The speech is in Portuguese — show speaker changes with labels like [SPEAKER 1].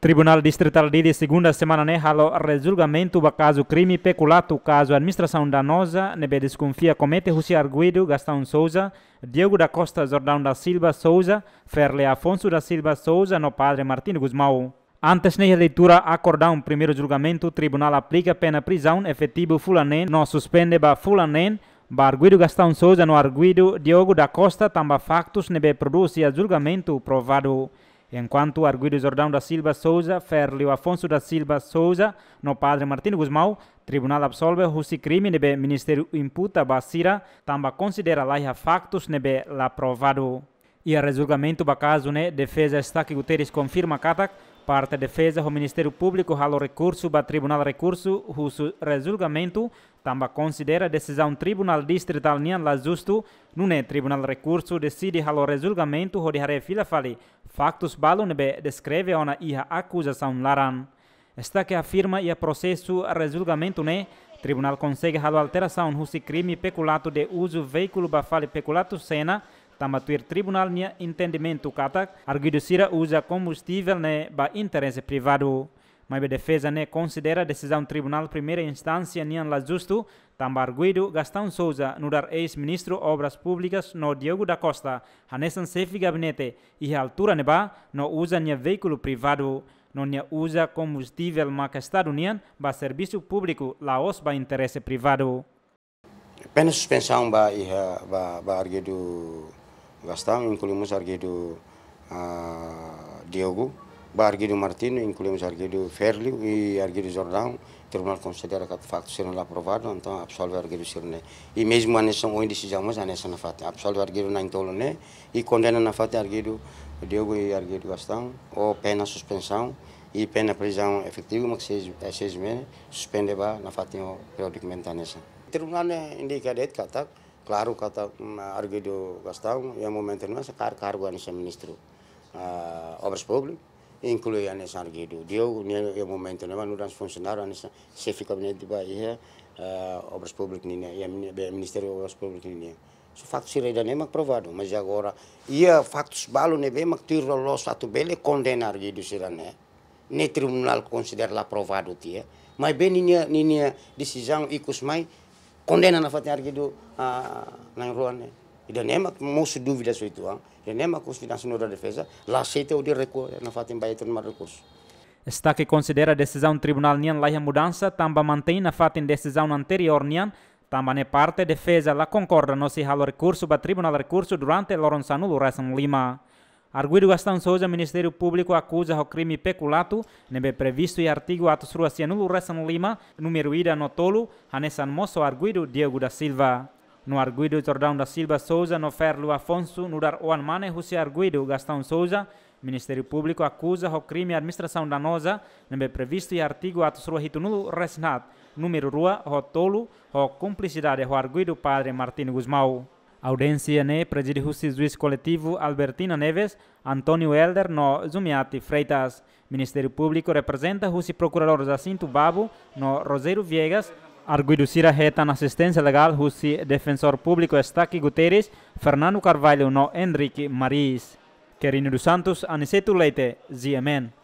[SPEAKER 1] Tribunal Distrital de segunda semana né halo rejulgamento do caso crime peculato caso administração danosa nebe desconfia comete Rússi Arguido Gastão Souza Diego da Costa Jordão da Silva Souza Ferle Afonso da Silva Souza no padre Martino Guzmão Antes da leitura acordar um primeiro julgamento tribunal aplica pena prisão efetivo fulanen não suspende ba fulanen arguido Gastão Souza no Arguido Diego da Costa tamba factos nebe produz julgamento provado Enquanto Arguido Jordão da Silva Souza, Ferlio Afonso da Silva Souza, no padre Martino Guzmão, tribunal absolve o crime nebe ministério imputa basira, também considera a factos nebe la E a resulgamento do caso ne, né, defesa está o Guterres confirma Catac, Parte defesa, o Ministério Público ralou recurso para Tribunal Recurso, o resultamento também considera a decisão Tribunal Distrital Nian La Justo, não é Tribunal Recurso, decide ralou resultamento, o de Harefila fale, factos balon be descreve ona iha acusação laran. Esta que afirma e processo resultamento né, Tribunal consegue ralou alteração, o crime peculato de uso veículo para fale peculato cena, tamatuir tribunal nia entendimento kata arguido sira usa combustível ne né, ba interesse privado mas a defesa ne né, considera decisão tribunal primeira instância nia la justo tamba arguido Gastão Souza no dar ex-ministro obras públicas no Diogo da Costa hanesan sefi gabinete e a altura ne né, ba no usa nia veículo privado não nia usa combustível marca está nia ba serviço público laos ba interesse privado
[SPEAKER 2] Pena suspensão ba iha ba ba arguido Gastão, incluímos arguido uh, Diogo, arguido Martino, incluímos arguido Ferlio e arguido Jordão. O tribunal considera que o facto sendo aprovado, então absolve o arguido Sirne. E mesmo a nessa onde decidimos, a nessa na fate, absolve o arguido na Intolone eh? e condena na fate arguido Diogo e arguido Gastão, ou pena suspensão e pena prisão efetiva, mas seis, eh, seja seis meses, suspende na fate periodicamente a nessa. O tribunal indica que está claro kata argido Gastão e a momento não sacar cargo a nesse ministro uh, obras públicas inclui a nesse argido deu e a momento não não nas funcionário a nesse chefe gabinete de Bahia uh, eh, obras públicas nem e a ministério obras públicas so facto se ainda nem aprovado mas agora e a iya, factos balo nem bem mas lo satu bele condena arguido sirane ne tribunal considera aprovado tia mas bem ninia ninia decisão ikus mai konde na argido argi do nang ruane ida nema mo su duvida so itu ang ida nema kus na defesa la sete o di reco na fatim bai tun mar
[SPEAKER 1] recurso Está que considera decisão tribunal nian lá a mudança, também mantém a decisão anterior nian, tamba é parte defesa la concorda não se halo recurso tribunal recurso durante Lorenzo Nulo Lima. Arguido Gastão Souza, Ministério Público acusa o crime peculato, é previsto e artigo atos rua Cianulo Ressan Lima, número ida notolo, anesan moço arguido Diego da Silva. No arguido Jordão da Silva Souza, no Ferlo Afonso, no dar Oan Mane, José Arguido Gastão Souza, Ministério Público acusa o crime administração danosa, é previsto e artigo atos rua Ritunulo Resnat, número rua, rotolo, o cumplicidade do arguido Padre Martino Guzmão. Audiência ne o juiz coletivo Albertina Neves, Antônio Helder no Zumiati Freitas. Ministério Público representa o procurador Jacinto Babu no Roseiro Viegas, arguido Sirajeta, Reta na assistência legal o defensor público Estaque Guterres, Fernando Carvalho no Henrique Maris. Querino dos Santos, Aniceto Leite, Ziemen.